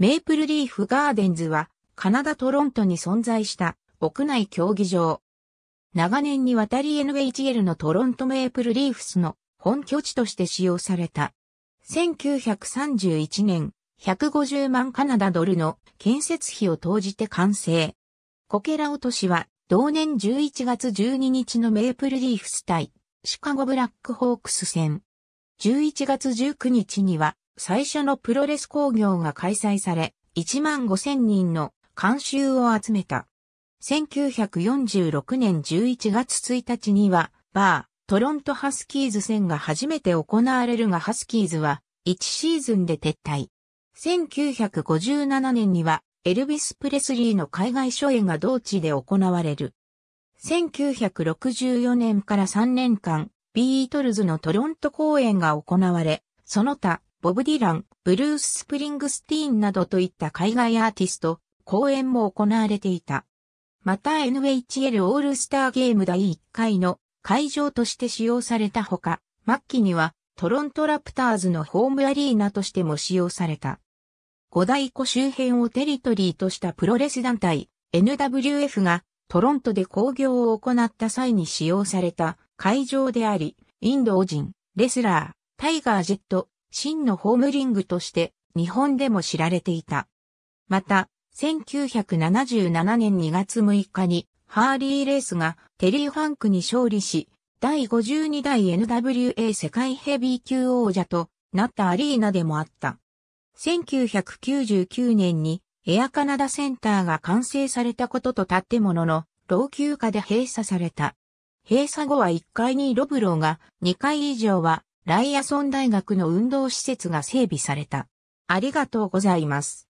メイプルリーフガーデンズは、カナダトロントに存在した屋内競技場。長年にわたり NHL のトロントメイプルリーフスの本拠地として使用された。1931年、150万カナダドルの建設費を投じて完成。コケラ落としは、同年11月12日のメイプルリーフス対シカゴブラックホークス戦。11月19日には、最初のプロレス工業が開催され、1万5千人の監修を集めた。1946年11月1日には、バー、トロントハスキーズ戦が初めて行われるがハスキーズは1シーズンで撤退。1957年には、エルビス・プレスリーの海外初演が同地で行われる。1964年から3年間、ビートルズのトロント公演が行われ、その他、ボブ・ディラン、ブルース・スプリングスティーンなどといった海外アーティスト、公演も行われていた。また NHL オールスターゲーム第1回の会場として使用されたほか、末期にはトロントラプターズのホームアリーナとしても使用された。五大湖周辺をテリトリーとしたプロレス団体 NWF がトロントで興行を行った際に使用された会場であり、インド人、レスラー、タイガージェット、真のホームリングとして日本でも知られていた。また、1977年2月6日にハーリーレースがテリー・ファンクに勝利し、第52代 NWA 世界ヘビー級王者となったアリーナでもあった。1999年にエアカナダセンターが完成されたことと建物の老朽化で閉鎖された。閉鎖後は1階にロブローが、2階以上はライアソン大学の運動施設が整備された。ありがとうございます。